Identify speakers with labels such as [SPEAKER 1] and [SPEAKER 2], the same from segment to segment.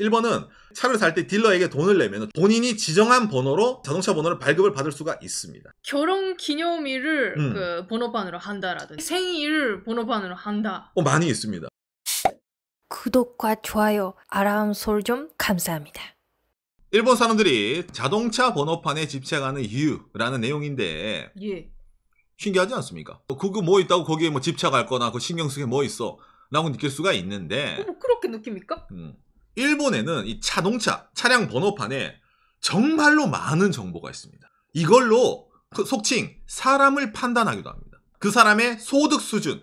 [SPEAKER 1] 1번은 차를 살 때 딜러에게 돈을 내면 본인이 지정한 번호로 자동차 번호를 발급을 받을 수가 있습니다.
[SPEAKER 2] 결혼 기념일을 음. 그 번호판으로 한다라든지 생일을 번호판으로 한다.
[SPEAKER 1] 어, 많이 있습니다.
[SPEAKER 2] 구독과 좋아요, 아람설좀 감사합니다.
[SPEAKER 1] 일본 사람들이 자동차 번호판에 집착하는 이유라는 내용인데 예. 신기하지 않습니까? 어, 그거 뭐 있다고 거기에 뭐 집착할 거나 그 신경 쓰게 뭐 있어 라고 느낄 수가 있는데 어,
[SPEAKER 2] 뭐 그렇게 느낍니까?
[SPEAKER 1] 음. 일본에는 이 자동차, 차량 번호판에 정말로 많은 정보가 있습니다. 이걸로 그 속칭 사람을 판단하기도 합니다. 그 사람의 소득 수준,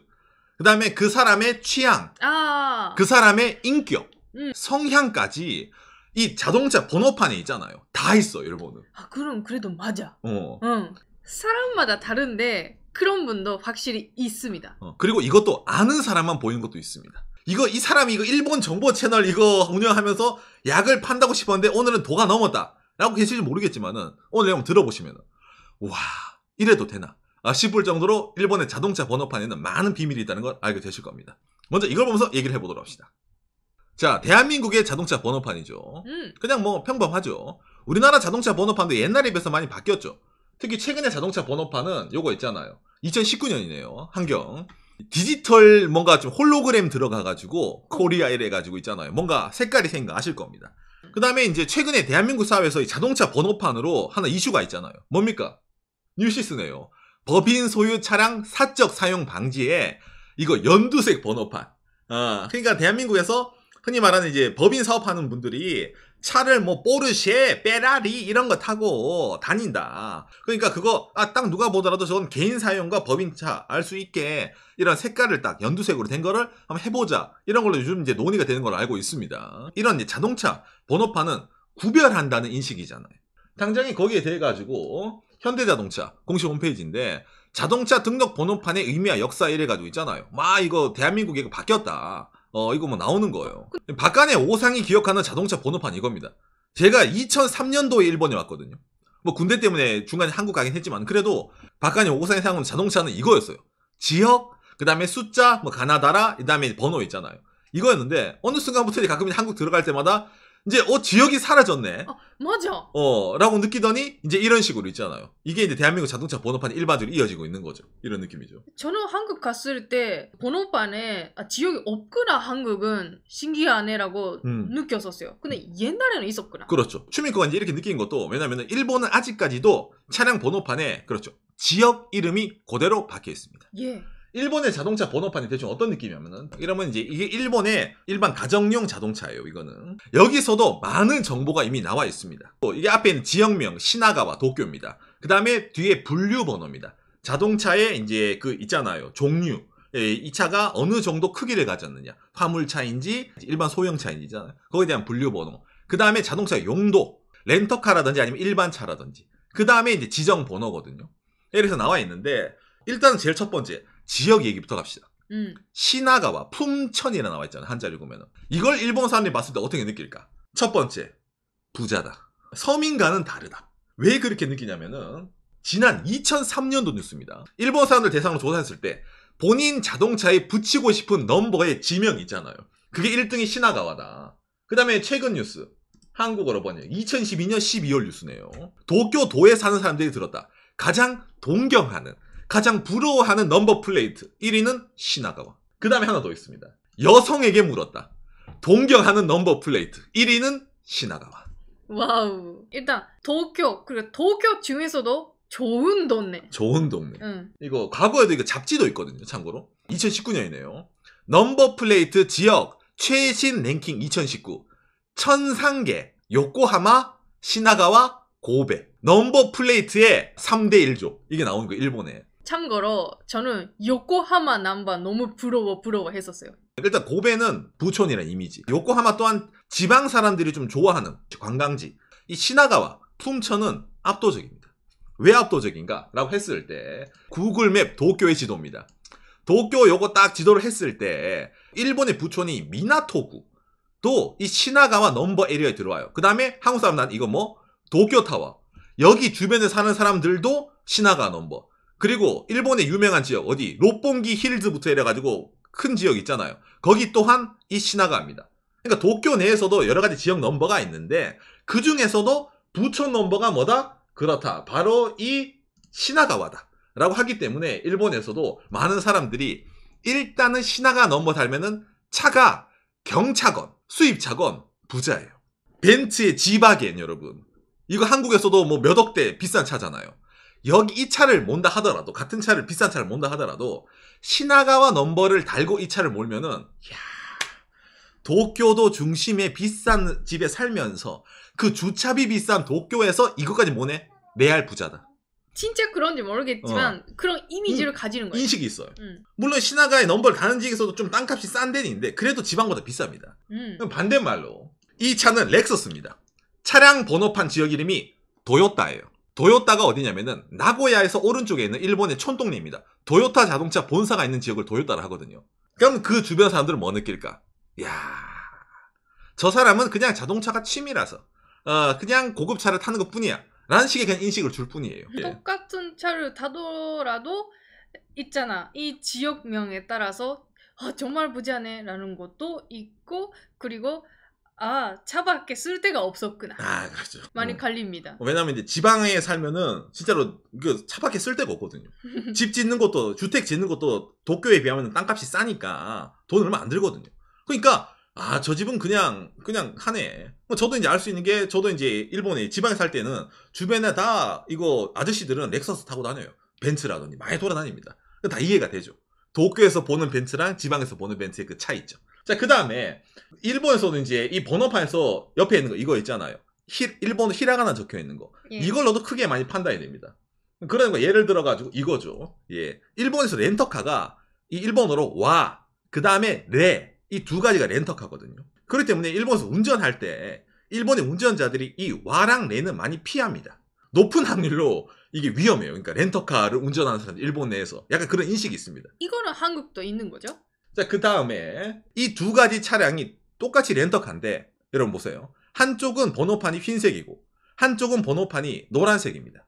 [SPEAKER 1] 그 다음에 그 사람의 취향,
[SPEAKER 2] 아~
[SPEAKER 1] 그 사람의 인격, 음. 성향까지 이 자동차 번호판에 있잖아요. 다 있어, 일본은.
[SPEAKER 2] 아, 그럼 그래도 맞아. 어. 응. 사람마다 다른데 그런 분도 확실히 있습니다.
[SPEAKER 1] 어, 그리고 이것도 아는 사람만 보이는 것도 있습니다. 이거 이 사람이 이거 일본 정보 채널 이거 운영하면서 약을 판다고 싶었는데 오늘은 도가 넘었다. 라고 계실지 모르겠지만은 오늘 한번 들어보시면은 와 이래도 되나 아, 싶을 정도로 일본의 자동차 번호판에는 많은 비밀이 있다는 걸 알게 되실 겁니다. 먼저 이걸 보면서 얘기를 해보도록 합시다. 자, 대한민국의 자동차 번호판이죠. 음. 그냥 뭐 평범하죠. 우리나라 자동차 번호판도 옛날에 비해서 많이 바뀌었죠. 특히 최근에 자동차 번호판은 요거 있잖아요. 2019년이네요. 한경. 디지털 뭔가 좀 홀로그램 들어가가지고 코리아 이래 가지고 있잖아요. 뭔가 색깔이 생각하실 겁니다. 그 다음에 이제 최근에 대한민국 사회에서 이 자동차 번호판으로 하나 이슈가 있잖아요. 뭡니까? 뉴시스네요. 법인 소유 차량 사적 사용 방지에 이거 연두색 번호판. 아, 그러니까 대한민국에서 흔히 말하는 이제 법인 사업하는 분들이 차를 뭐 포르쉐, 페라리 이런 거 타고 다닌다. 그러니까 그거 아, 딱 누가 보더라도 저건 개인 사용과 법인차 알 수 있게 이런 색깔을 딱 연두색으로 된 거를 한번 해보자. 이런 걸로 요즘 이제 논의가 되는 걸로 알고 있습니다. 이런 이제 자동차 번호판은 구별한다는 인식이잖아요. 당장이 거기에 대해 가지고 현대자동차 공식 홈페이지인데 자동차 등록 번호판의 의미와 역사 이래 가지고 있잖아요. 막 이거 대한민국 이거 바뀌었다. 어 이거 뭐 나오는 거예요. 박간의 오상이 기억하는 자동차 번호판 이겁니다. 제가 2003년도에 일본에 왔거든요. 뭐 군대 때문에 중간에 한국 가긴 했지만 그래도 박간의 오상이 사용하는 자동차는 이거였어요. 지역, 그 다음에 숫자, 뭐 가나다라, 그 다음에 번호 있잖아요. 이거였는데 어느 순간부터 가끔 한국 들어갈 때마다 이제 어 지역이 사라졌네. 어, 맞아. 어라고 느끼더니 이제 이런 식으로 있잖아요. 이게 이제 대한민국 자동차 번호판이 일반적으로 이어지고 있는 거죠. 이런 느낌이죠.
[SPEAKER 2] 저는 한국 갔을 때 번호판에 아, 지역이 없구나 한국은 신기하네라고 음. 느꼈었어요. 근데 음. 옛날에는 있었구나.
[SPEAKER 1] 그렇죠. 추민코가 이제 이렇게 느낀 것도 왜냐면 일본은 아직까지도 차량 번호판에 그렇죠. 지역 이름이 그대로 박혀 있습니다. 예. 일본의 자동차 번호판이 대충 어떤 느낌이냐면은 이러면 이제 이게 일본의 일반 가정용 자동차예요 이거는 여기서도 많은 정보가 이미 나와 있습니다 또 이게 앞에 있는 지역명 시나가와 도쿄입니다 그 다음에 뒤에 분류 번호입니다 자동차에 이제 그 있잖아요 종류 예, 이 차가 어느 정도 크기를 가졌느냐 화물차인지 일반 소형차인지잖아요 거기에 대한 분류 번호 그 다음에 자동차 용도 렌터카라든지 아니면 일반 차라든지 그 다음에 이제 지정 번호거든요 예래서 나와 있는데 일단은 제일 첫 번째 지역 얘기부터 갑시다. 음. 시나가와 품천이라 나와 있잖아요. 한자를 보면은. 이걸 일본 사람들이 봤을 때 어떻게 느낄까? 첫 번째, 부자다. 서민과는 다르다. 왜 그렇게 느끼냐면은 지난 2003년도 뉴스입니다. 일본 사람들 대상으로 조사했을 때 본인 자동차에 붙이고 싶은 넘버의 지명 있잖아요. 그게 1등이 시나가와다. 그 다음에 최근 뉴스. 한국어로 번역. 2012년 12월 뉴스네요. 도쿄 도에 사는 사람들이 들었다. 가장 동경하는 가장 부러워하는 넘버 플레이트 1위는 시나가와. 그 다음에 하나 더 있습니다. 여성에게 물었다. 동경하는 넘버 플레이트 1위는 시나가와.
[SPEAKER 2] 와우. 일단 도쿄 그리고 도쿄 중에서도 좋은 동네.
[SPEAKER 1] 좋은 동네. 응. 이거 과거에도 이거 잡지도 있거든요. 참고로 2019년이네요. 넘버 플레이트 지역 최신 랭킹 2019 천상계 요코하마 시나가와 고베 넘버 플레이트의 3대 1조 이게 나온 거 일본에
[SPEAKER 2] 참고로 저는 요코하마 남바 너무 부러워 부러워 했었어요.
[SPEAKER 1] 일단 고베는 부촌이라는 이미지. 요코하마 또한 지방 사람들이 좀 좋아하는 관광지. 이 시나가와 품천은 압도적입니다. 왜 압도적인가? 라고 했을 때 구글맵 도쿄의 지도입니다. 도쿄 요거 딱 지도를 했을 때 일본의 부촌이 미나토구 또이 시나가와 넘버 에리어에 들어와요. 그 다음에 한국 사람 난 이거 뭐 도쿄타워 여기 주변에 사는 사람들도 시나가 넘버 그리고 일본의 유명한 지역 어디 로뽕기 힐즈부터 이래가지고 큰 지역 있잖아요. 거기 또한 이 신화가 합니다. 그러니까 도쿄 내에서도 여러 가지 지역 넘버가 있는데 그 중에서도 부천 넘버가 뭐다? 그렇다. 바로 이 시나가와다. 라고 하기 때문에 일본에서도 많은 사람들이 일단은 시나가 넘버 달면은 차가 경차건, 수입차건 부자예요. 벤츠의 지바겐 여러분. 이거 한국에서도 뭐 몇 억대 비싼 차잖아요. 여기 이 차를 몬다 하더라도 같은 차를 비싼 차를 몬다 하더라도 시나가와 넘버를 달고 이 차를 몰면은 야 도쿄도 중심의 비싼 집에 살면서 그 주차비 비싼 도쿄에서 이것까지 모네 레알 부자다.
[SPEAKER 2] 진짜 그런지 모르겠지만 어. 그런 이미지를 음,
[SPEAKER 1] 가지는 거예요. 인식이 있어요. 음. 물론 시나가의 넘버를 다른 지역에서도 좀 땅값이 싼 데인데 그래도 지방보다 비쌉니다. 음. 반대말로 이 차는 렉서스입니다. 차량 번호판 지역 이름이 도요타예요. 도요타가 어디냐면은 나고야에서 오른쪽에 있는 일본의 촌동네입니다. 도요타 자동차 본사가 있는 지역을 도요타라 하거든요. 그럼 그 주변 사람들은 뭐 느낄까? 야, 저 사람은 그냥 자동차가 취미라서 어, 그냥 고급차를 타는 것 뿐이야. 라는 식의 그냥 인식을 줄 뿐이에요. 예.
[SPEAKER 2] 똑같은 차를 타더라도 있잖아. 이 지역명에 따라서 아, 정말 부자네 라는 것도 있고 그리고 아 차밖에 쓸 데가 없었구나. 아 그렇죠. 많이 음. 갈립니다.
[SPEAKER 1] 어, 왜냐면 이제 지방에 살면은 진짜로 그 차밖에 쓸 데가 없거든요. 집 짓는 것도 주택 짓는 것도 도쿄에 비하면 땅값이 싸니까 돈 얼마 안 들거든요. 그러니까 아저 집은 그냥 그냥 하네. 뭐 저도 이제 알 수 있는 게 저도 이제 일본에 지방에 살 때는 주변에 다 이거 아저씨들은 렉서스 타고 다녀요. 벤츠라든지 많이 돌아다닙니다. 다 이해가 되죠. 도쿄에서 보는 벤츠랑 지방에서 보는 벤츠의 그차이 있죠. 자, 그 다음에 일본에서도 이제 이 번호판에서 옆에 있는 거 이거 있잖아요. 히, 일본어 히라가나 적혀 있는 거. 예. 이걸로도 크게 많이 판단이 됩니다. 그러니까 뭐 예를 들어가지고 이거죠. 예. 일본에서 렌터카가 이 일본어로 와, 그 다음에 레, 이 두 가지가 렌터카거든요. 그렇기 때문에 일본에서 운전할 때 일본의 운전자들이 이 와랑 레는 많이 피합니다. 높은 확률로 이게 위험해요. 그러니까 렌터카를 운전하는 사람 일본 내에서 약간 그런 인식이 있습니다.
[SPEAKER 2] 이거는 한국도 있는 거죠?
[SPEAKER 1] 자, 그 다음에 이 두 가지 차량이 똑같이 렌터카인데 여러분 보세요. 한쪽은 번호판이 흰색이고 한쪽은 번호판이 노란색입니다.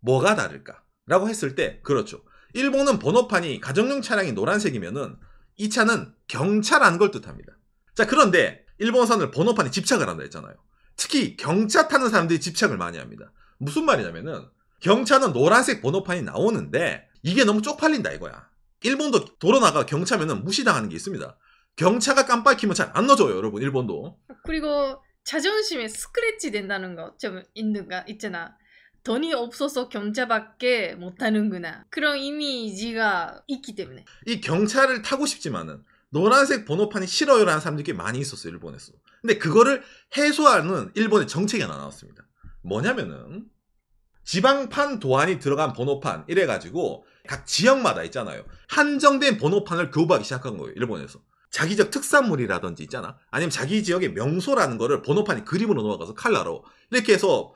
[SPEAKER 1] 뭐가 다를까? 라고 했을 때 그렇죠. 일본은 번호판이 가정용 차량이 노란색이면은 이 차는 경찰라는걸 뜻합니다. 자, 그런데 일본선을 번호판에 집착을 한다 했잖아요. 특히 경차 타는 사람들이 집착을 많이 합니다. 무슨 말이냐면은 경차는 노란색 번호판이 나오는데 이게 너무 쪽팔린다 이거야. 일본도 돌아나가 경차면은 무시당하는 게 있습니다. 경차가 깜빡이면 잘 안 넣어줘요, 여러분, 일본도.
[SPEAKER 2] 그리고 자존심에 스크래치 된다는 거좀 있는가, 있잖아. 돈이 없어서 경차밖에 못하는구나. 그런 이미지가 있기 때문에.
[SPEAKER 1] 이 경차를 타고 싶지만은 노란색 번호판이 싫어요라는 사람들이 많이 있었어요, 일본에서. 근데 그거를 해소하는 일본의 정책이 하나 나왔습니다. 뭐냐면은 지방판 도안이 들어간 번호판 이래가지고 각 지역마다 있잖아요. 한정된 번호판을 교부하기 시작한 거예요. 일본에서. 자기 지역 특산물이라든지 있잖아. 아니면 자기 지역의 명소라는 거를 번호판에 그림으로 넘어가서 칼라로 이렇게 해서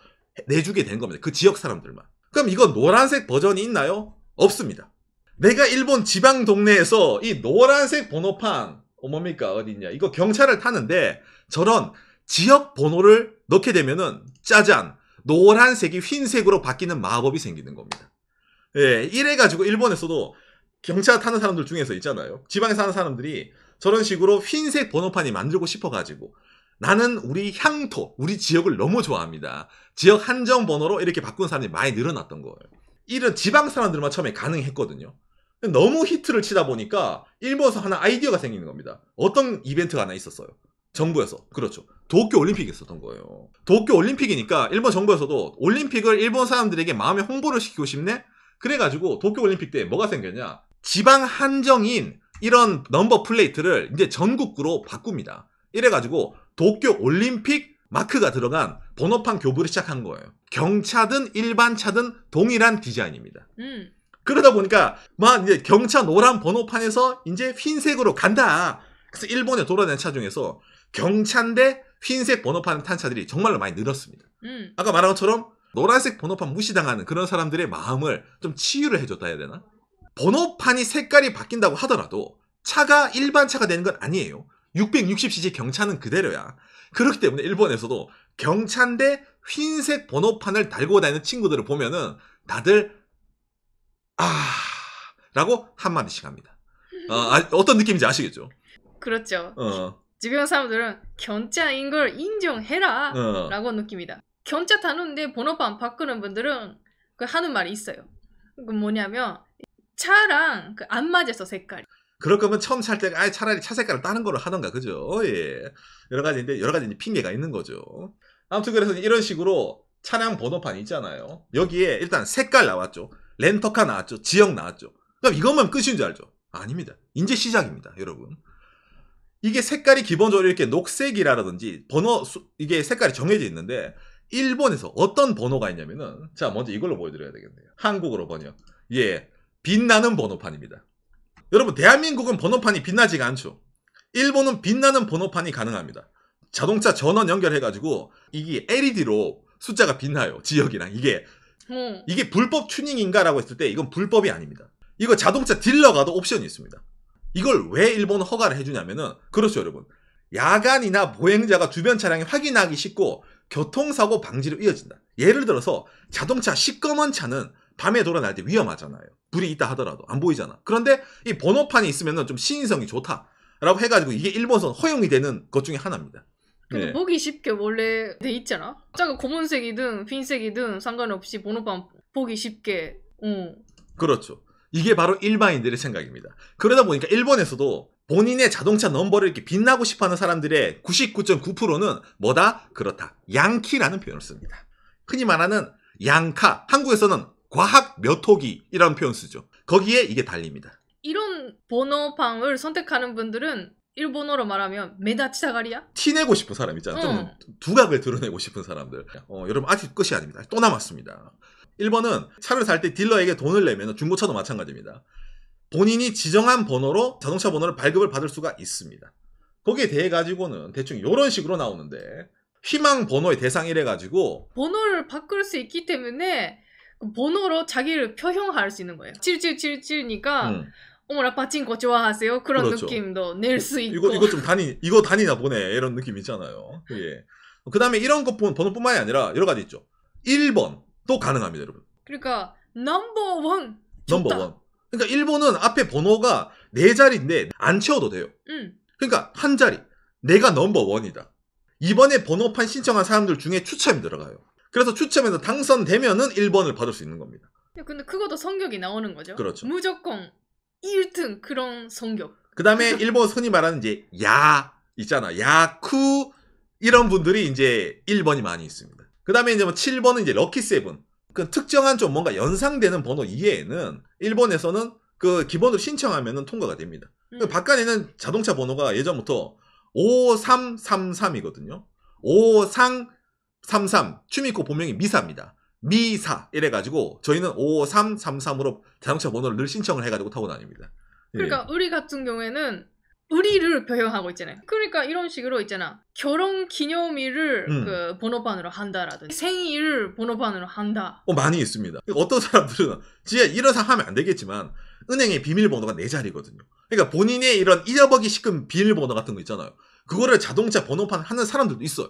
[SPEAKER 1] 내주게 된 겁니다. 그 지역 사람들만. 그럼 이거 노란색 버전이 있나요? 없습니다. 내가 일본 지방 동네에서 이 노란색 번호판 어 뭡니까 어디냐 이거 경찰을 타는데 저런 지역 번호를 넣게 되면은 짜잔 노란색이 흰색으로 바뀌는 마법이 생기는 겁니다. 예, 이래가지고 일본에서도 경차 타는 사람들 중에서 있잖아요. 지방에 사는 사람들이 저런 식으로 흰색 번호판이 만들고 싶어가지고 나는 우리 향토, 우리 지역을 너무 좋아합니다. 지역 한정 번호로 이렇게 바꾼 사람이 많이 늘어났던 거예요. 이런 지방 사람들만 처음에 가능했거든요. 너무 히트를 치다 보니까 일본에서 하나 아이디어가 생기는 겁니다. 어떤 이벤트가 하나 있었어요. 정부에서. 그렇죠. 도쿄 올림픽이 있었던 거예요. 도쿄 올림픽이니까 일본 정부에서도 올림픽을 일본 사람들에게 마음의 홍보를 시키고 싶네? 그래가지고 도쿄올림픽 때 뭐가 생겼냐 지방 한정인 이런 넘버 플레이트를 이제 전국구로 바꿉니다. 이래가지고 도쿄올림픽 마크가 들어간 번호판 교부를 시작한 거예요. 경차든 일반차든 동일한 디자인입니다. 음. 그러다 보니까 막 이제 경차 노란 번호판에서 이제 흰색으로 간다. 그래서 일본에 돌아다니는 차 중에서 경차인데 흰색 번호판 탄 차들이 정말로 많이 늘었습니다. 음. 아까 말한 것처럼 노란색 번호판 무시당하는 그런 사람들의 마음을 좀 치유를 해줬다 해야 되나? 번호판이 색깔이 바뀐다고 하더라도 차가 일반 차가 되는 건 아니에요. 660cc 경차는 그대로야. 그렇기 때문에 일본에서도 경차인데 흰색 번호판을 달고 다니는 친구들을 보면은 다들 아 라고 한마디씩 합니다. 어, 아, 떤 느낌인지 아시겠죠? 그렇죠. 어.
[SPEAKER 2] 주변 사람들은 경차인 걸 인정해라 어. 라고 느낍니다. 견차 다는데 번호판 바꾸는 분들은 그 하는 말이 있어요. 그 뭐냐면 차랑 그안 맞아서 색깔.
[SPEAKER 1] 그럴 거면 처음 살 때 아예 차라리 차 색깔을 다른 걸로 하던가 그죠? 예. 여러 가지인데 여러 가지 핑계가 있는 거죠. 아무튼 그래서 이런 식으로 차량 번호판 있잖아요. 여기에 일단 색깔 나왔죠. 렌터카 나왔죠. 지역 나왔죠. 그럼 이것만 끝인 줄 알죠? 아닙니다. 이제 시작입니다, 여러분. 이게 색깔이 기본적으로 이렇게 녹색이라든지 번호 이게 색깔이 정해져 있는데 일본에서 어떤 번호가 있냐면은 자 먼저 이걸로 보여드려야 되겠네요. 한국어로 번역. 예, 빛나는 번호판입니다. 여러분 대한민국은 번호판이 빛나지가 않죠. 일본은 빛나는 번호판이 가능합니다. 자동차 전원 연결해가지고 이게 LED로 숫자가 빛나요. 지역이랑 이게 음. 이게 불법 튜닝인가라고 했을 때 이건 불법이 아닙니다. 이거 자동차 딜러 가도 옵션이 있습니다. 이걸 왜 일본 허가를 해주냐면은 그렇죠 여러분. 야간이나 보행자가 주변 차량이 확인하기 쉽고 교통사고 방지로 이어진다. 예를 들어서 자동차 시꺼먼 차는 밤에 돌아다닐 때 위험하잖아요. 불이 있다 하더라도 안 보이잖아. 그런데 이 번호판이 있으면 좀신인성이 좋다라고 해가지고 이게 일본선 허용이 되는 것 중에 하나입니다. 근데 예.
[SPEAKER 2] 보기 쉽게 원래 돼 있잖아. 자가 검은색이든 흰색이든 상관없이 번호판 보기 쉽게.
[SPEAKER 1] 응. 어. 그렇죠. 이게 바로 일반인들의 생각입니다. 그러다 보니까 일본에서도 본인의 자동차 넘버를 이렇게 빛나고 싶어하는 사람들의 99.9%는 뭐다? 그렇다. 양키라는 표현을 씁니다. 흔히 말하는 양카, 한국에서는 과학 몇호기이라는 표현 쓰죠. 거기에 이게 달립니다.
[SPEAKER 2] 이런 번호판을 선택하는 분들은 일본어로 말하면 메다치사가리야
[SPEAKER 1] 티내고 싶은 사람 있잖아. 응. 좀 어. 두각을 드러내고 싶은 사람들. 어, 여러분 아직 끝이 아닙니다. 또 남았습니다. 1번은 차를 살 때 딜러에게 돈을 내면 중고차도 마찬가지입니다. 본인이 지정한 번호로 자동차 번호를 발급을 받을 수가 있습니다. 거기에 대해 가지고는 대충 이런 식으로 나오는데 희망 번호의 대상이래 가지고
[SPEAKER 2] 번호를 바꿀 수 있기 때문에 번호로 자기를 표현할 수 있는 거예요. 7777니까 음. 어머나 파친코 좋아하세요? 그런 그렇죠. 느낌도 낼 수 있고 이거 이거
[SPEAKER 1] 좀 다니 이거 다니나 보네 이런 느낌 있잖아요. 예. 그다음에 이런 것 번호뿐만이 아니라 여러 가지 있죠. 1번도 가능합니다, 여러분.
[SPEAKER 2] 그러니까 넘버 원
[SPEAKER 1] 넘버 원 그러니까 일본은 앞에 번호가 네 자리인데 안 채워도 돼요. 음. 그러니까 한 자리. 내가 넘버 원이다. 이번에 번호판 신청한 사람들 중에 추첨이 들어가요. 그래서 추첨에서 당선되면은 1번을 받을 수 있는 겁니다.
[SPEAKER 2] 근데 그것도 성격이 나오는 거죠. 그렇죠. 무조건 1등 그런 성격.
[SPEAKER 1] 그 다음에 일본 선이 말하는 이제 야 있잖아. 야쿠 이런 분들이 이제 1번이 많이 있습니다. 그 다음에 이제 뭐 7번은 이제 럭키 세븐. 그 특정한 좀 뭔가 연상되는 번호 이외에는 일본에서는 그 기본으로 신청하면 통과가 됩니다. 음. 그 바깥에는 자동차 번호가 예전부터 5333이거든요. 5333 추미코 본명이 미사입니다. 미사 이래가지고 저희는 5333으로 자동차 번호를 늘 신청을 해가지고 타고 다닙니다. 예. 그러니까
[SPEAKER 2] 예. 우리 같은 경우에는 우리를 표현하고 있잖아요. 그러니까 이런 식으로 있잖아. 결혼 기념일을 음. 그 번호판으로 한다라든지 생일을 번호판으로 한다.
[SPEAKER 1] 어, 많이 있습니다. 어떤 사람들은 진짜 이런 상 하면 안 되겠지만 은행의 비밀번호가 네 자리거든요. 그러니까 본인의 이런 잃어버기 식금 비밀번호 같은 거 있잖아요. 그거를 자동차 번호판 하는 사람들도 있어요.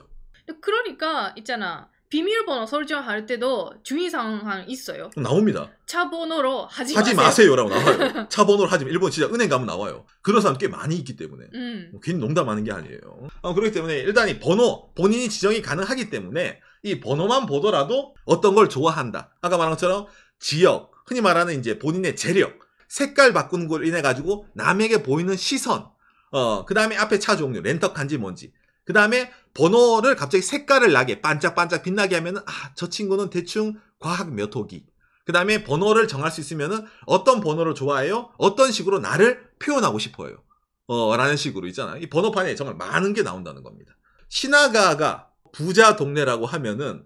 [SPEAKER 2] 그러니까 있잖아. 비밀번호 설정할 때도 주의사항 있어요. 나옵니다. 차 번호로 하지, 하지 마세요. 라고 나와요.
[SPEAKER 1] 차 번호로 하지 마. 일본 진짜 은행 가면 나와요. 그런 사람 꽤 많이 있기 때문에. 음. 뭐 괜히 농담하는 게 아니에요. 어, 그렇기 때문에 일단 이 번호, 본인이 지정이 가능하기 때문에 이 번호만 보더라도 어떤 걸 좋아한다. 아까 말한 것처럼 지역, 흔히 말하는 이제 본인의 재력, 색깔 바꾸는 걸로 인해 가지고 남에게 보이는 시선, 어, 그 다음에 앞에 차 종류, 렌터카인지 뭔지, 그 다음에 번호를 갑자기 색깔을 나게 반짝반짝 빛나게 하면은 아저 친구는 대충 과학 몇 호기 그 다음에 번호를 정할 수 있으면은 어떤 번호를 좋아해요 어떤 식으로 나를 표현하고 싶어요 어, 라는 식으로 있잖아 요이 번호판에 정말 많은 게 나온다는 겁니다 신나가가 부자 동네라고 하면은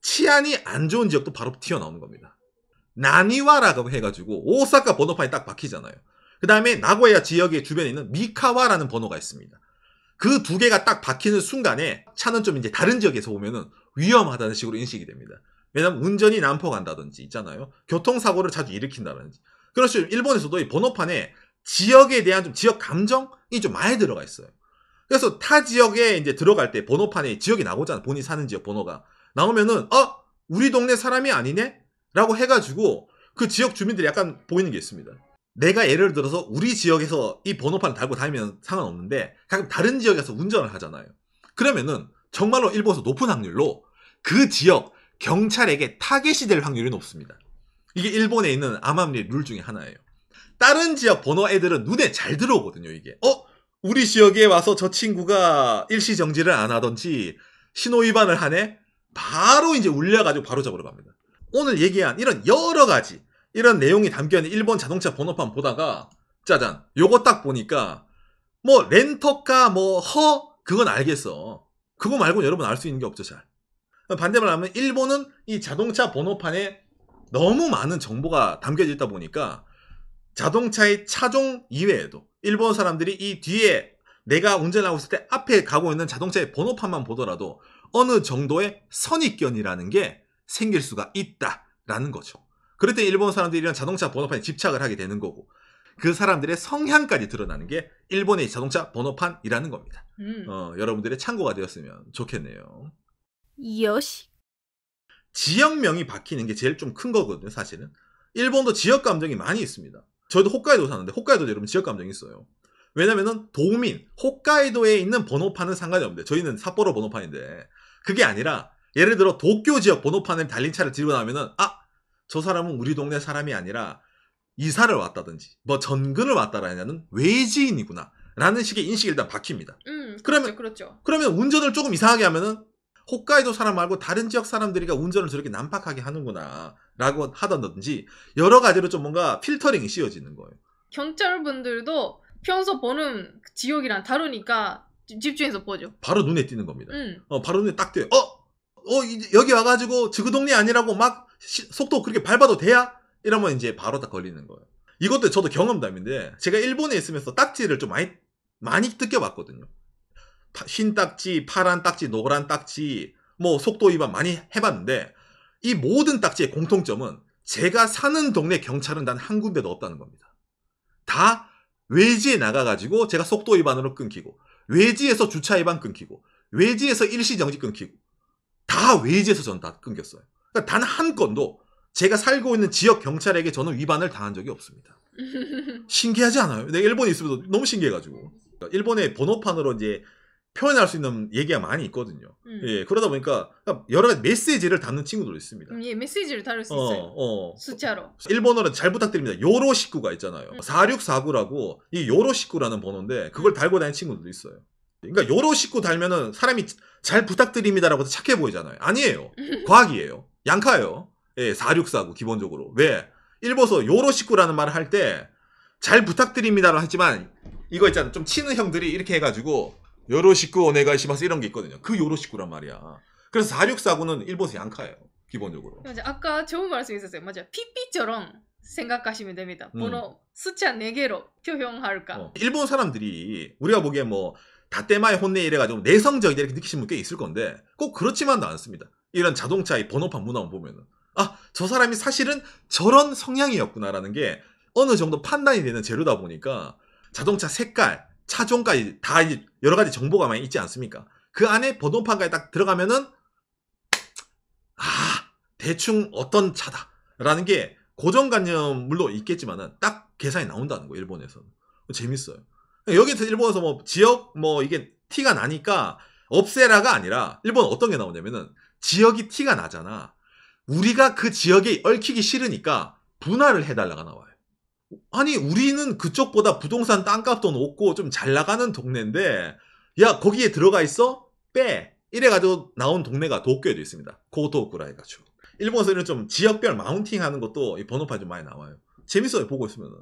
[SPEAKER 1] 치안이 안 좋은 지역도 바로 튀어나오는 겁니다 나니와라고 해가지고 오사카 번호판이 딱 박히잖아요 그 다음에 나고야 지역의 주변에 있는 미카와라는 번호가 있습니다 그두 개가 딱 박히는 순간에 차는 좀 이제 다른 지역에서 오면은 위험하다는 식으로 인식이 됩니다. 왜냐면 운전이 난폭한다든지 있잖아요. 교통사고를 자주 일으킨다든지. 그런 그렇죠. 식 일본에서도 이 번호판에 지역에 대한 좀 지역 감정이 좀 많이 들어가 있어요. 그래서 타 지역에 이제 들어갈 때 번호판에 지역이 나오잖아. 본인이 사는 지역 번호가. 나오면은, 어? 우리 동네 사람이 아니네? 라고 해가지고 그 지역 주민들이 약간 보이는 게 있습니다. 내가 예를 들어서 우리 지역에서 이 번호판 을 달고 다니면 상관없는데 가끔 다른 지역에서 운전을 하잖아요. 그러면은 정말로 일본에서 높은 확률로 그 지역 경찰에게 타겟이 될 확률이 높습니다. 이게 일본에 있는 암암리 룰 중에 하나예요. 다른 지역 번호 애들은 눈에 잘 들어오거든요, 이게. 어? 우리 지역에 와서 저 친구가 일시정지를 안 하던지 신호위반을 하네? 바로 이제 울려가지고 바로 잡으러 갑니다. 오늘 얘기한 이런 여러 가지 이런 내용이 담겨있는 일본 자동차 번호판 보다가 짜잔 요거 딱 보니까 뭐 렌터카 뭐 허 그건 알겠어 그거 말고 여러분 알 수 있는 게 없죠 잘 반대말 하면 일본은 이 자동차 번호판에 너무 많은 정보가 담겨져 있다 보니까 자동차의 차종 이외에도 일본 사람들이 이 뒤에 내가 운전하고 있을 때 앞에 가고 있는 자동차의 번호판만 보더라도 어느 정도의 선입견이라는 게 생길 수가 있다라는 거죠. 그럴 때 일본 사람들이 이런 자동차 번호판에 집착을 하게 되는 거고 그 사람들의 성향까지 드러나는 게 일본의 자동차 번호판이라는 겁니다. 음. 어, 여러분들의 참고가 되었으면 좋겠네요. 여시. 지역명이 바뀌는게 제일 좀 큰 거거든요, 사실은. 일본도 지역 감정이 많이 있습니다. 저도 희 홋카이도 사는데 홋카이도 여러분 지역 감정이 있어요. 왜냐면은 도민, 홋카이도에 있는 번호판은 상관이 없는데 저희는 삿포로 번호판인데 그게 아니라 예를 들어 도쿄 지역 번호판에 달린 차를 들고 나면은 아저 사람은 우리 동네 사람이 아니라 이사를 왔다든지 뭐 전근을 왔다라냐는 외지인이구나 라는 식의 인식이 일단 박힙니다.
[SPEAKER 2] 음, 그렇죠, 그러면 그렇죠.
[SPEAKER 1] 그러면 운전을 조금 이상하게 하면은 홋카이도 사람 말고 다른 지역 사람들이가 운전을 저렇게 난박하게 하는구나 라고 하던든지 여러 가지로 좀 뭔가 필터링이 씌워지는 거예요.
[SPEAKER 2] 경찰분들도 평소 보는 지역이랑 다르니까 집중해서 보죠.
[SPEAKER 1] 바로 눈에 띄는 겁니다. 음. 어, 바로 눈에 딱 띄어요. 어? 어, 여기 와가지고 지구 그 동네 아니라고 막 시, 속도 그렇게 밟아도 돼야? 이러면 이제 바로 딱 걸리는 거예요. 이것도 저도 경험담인데 제가 일본에 있으면서 딱지를 좀 많이 많이 뜯겨봤거든요. 흰 딱지, 파란 딱지, 노란 딱지, 뭐 속도 위반 많이 해봤는데 이 모든 딱지의 공통점은 제가 사는 동네 경찰은 단 한 군데도 없다는 겁니다. 다 외지에 나가가지고 제가 속도 위반으로 끊기고 외지에서 주차 위반 끊기고 외지에서 일시 정지 끊기고 다 외지에서 전 다 끊겼어요. 그러니까 단한 건도 제가 살고 있는 지역 경찰에게 저는 위반을 당한 적이 없습니다. 신기하지 않아요? 내가 일본에 있으면서 너무 신기해가지고. 그러니까 일본의 번호판으로 이제 표현할 수 있는 얘기가 많이 있거든요. 음. 예, 그러다 보니까 그러니까 여러 가지 메시지를 담는 친구들도 있습니다.
[SPEAKER 2] 음, 예, 메시지를 다룰 수 어, 있어요. 어. 어. 숫자로.
[SPEAKER 1] 일본어는 잘 부탁드립니다. 요로식구가 있잖아요. 음. 4649라고 이 요로식구라는 번호인데 그걸 달고 다니는 친구들도 있어요. 그러니까 요로식구 달면은 사람이 잘 부탁드립니다라고 해서 착해 보이잖아요. 아니에요. 과학이에요. 양카예요. 예, 4649 기본적으로. 왜? 일보서 요로식구라는 말을 할 때 잘 부탁드립니다로 하지만 이거 있잖아. 좀 치는 형들이 이렇게 해가지고 요로식구 오네가시마스 이런 게 있거든요. 그 요로식구란 말이야. 그래서 4649는 일보서 양카예요. 기본적으로.
[SPEAKER 2] 맞아. 아까 좋은 말씀 있었어요. 맞아. 피피처럼 생각하시면 됩니다. 음. 번호 숫자 4개로 표현할까. 어.
[SPEAKER 1] 일본 사람들이 우리가 보기에 뭐다때마에 혼내 이래가지고 내성적이다 이렇게 느끼시는 분 꽤 있을 건데 꼭 그렇지만도 않습니다. 이런 자동차의 번호판 문화만 보면은 아 저 사람이 사실은 저런 성향이었구나라는 게 어느 정도 판단이 되는 재료다 보니까 자동차 색깔, 차종까지 다 여러 가지 정보가 많이 있지 않습니까? 그 안에 번호판까지 딱 들어가면은 아 대충 어떤 차다라는 게 고정관념 물론 있겠지만은 딱 계산이 나온다는 거 일본에서는 재밌어요. 여기서 일본에서 뭐 지역 뭐 이게 티가 나니까 없애라가 아니라 일본 어떤 게 나오냐면은 지역이 티가 나잖아. 우리가 그 지역에 얽히기 싫으니까 분할을 해달라가 나와요. 아니 우리는 그쪽보다 부동산 땅값도 높고 좀 잘 나가는 동네인데 야 거기에 들어가 있어? 빼! 이래가지고 나온 동네가 도쿄에도 있습니다. 고도쿠라 해가지고. 일본에서는 좀 지역별 마운팅하는 것도 번호판 좀 많이 나와요. 재밌어요 보고 있으면은.